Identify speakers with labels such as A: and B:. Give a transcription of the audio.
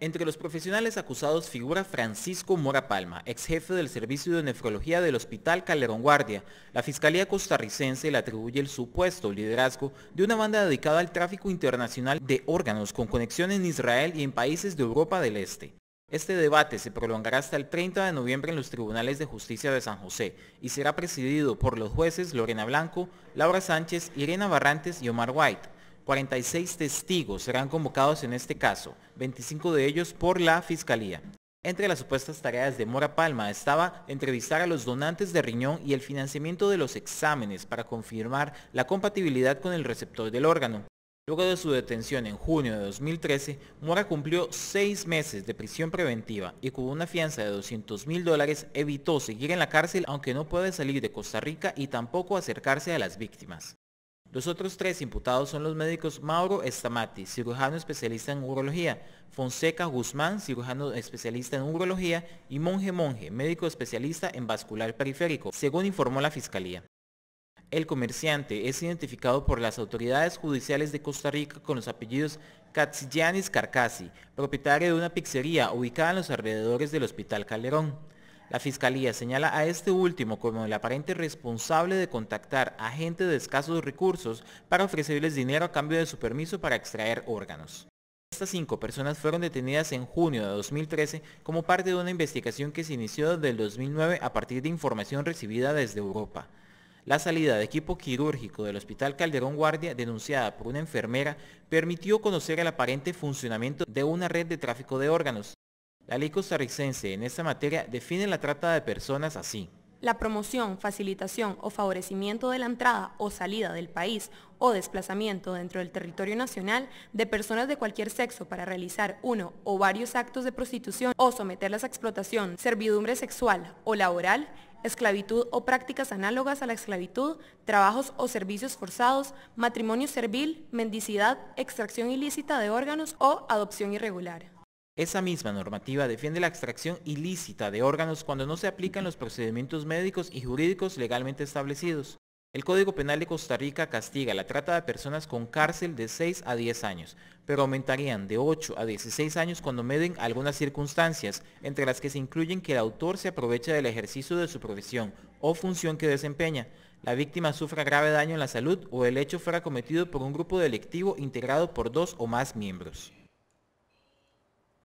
A: Entre los profesionales acusados figura Francisco Mora Palma, ex jefe del servicio de nefrología del Hospital Calderón Guardia. La Fiscalía costarricense le atribuye el supuesto liderazgo de una banda dedicada al tráfico internacional de órganos con conexión en Israel y en países de Europa del Este. Este debate se prolongará hasta el 30 de noviembre en los Tribunales de Justicia de San José y será presidido por los jueces Lorena Blanco, Laura Sánchez, Irena Barrantes y Omar White. 46 testigos serán convocados en este caso, 25 de ellos por la Fiscalía. Entre las supuestas tareas de Mora Palma estaba entrevistar a los donantes de riñón y el financiamiento de los exámenes para confirmar la compatibilidad con el receptor del órgano. Luego de su detención en junio de 2013, Mora cumplió seis meses de prisión preventiva y con una fianza de 200 mil dólares evitó seguir en la cárcel aunque no puede salir de Costa Rica y tampoco acercarse a las víctimas. Los otros tres imputados son los médicos Mauro Estamati, cirujano especialista en urología, Fonseca Guzmán, cirujano especialista en urología, y Monje Monje, médico especialista en vascular periférico, según informó la Fiscalía. El comerciante es identificado por las autoridades judiciales de Costa Rica con los apellidos Catsillanis Carcasi, propietario de una pizzería ubicada en los alrededores del Hospital Calderón. La Fiscalía señala a este último como el aparente responsable de contactar a gente de escasos recursos para ofrecerles dinero a cambio de su permiso para extraer órganos. Estas cinco personas fueron detenidas en junio de 2013 como parte de una investigación que se inició desde el 2009 a partir de información recibida desde Europa. La salida de equipo quirúrgico del Hospital Calderón Guardia, denunciada por una enfermera, permitió conocer el aparente funcionamiento de una red de tráfico de órganos. La ley costarricense en esta materia define la trata de personas así.
B: La promoción, facilitación o favorecimiento de la entrada o salida del país o desplazamiento dentro del territorio nacional de personas de cualquier sexo para realizar uno o varios actos de prostitución o someterlas a explotación, servidumbre sexual o laboral, esclavitud o prácticas análogas a la esclavitud, trabajos o servicios forzados, matrimonio servil, mendicidad, extracción ilícita de órganos o adopción irregular.
A: Esa misma normativa defiende la extracción ilícita de órganos cuando no se aplican los procedimientos médicos y jurídicos legalmente establecidos. El Código Penal de Costa Rica castiga la trata de personas con cárcel de 6 a 10 años, pero aumentarían de 8 a 16 años cuando meden algunas circunstancias, entre las que se incluyen que el autor se aprovecha del ejercicio de su profesión o función que desempeña, la víctima sufra grave daño en la salud o el hecho fuera cometido por un grupo delictivo integrado por dos o más miembros.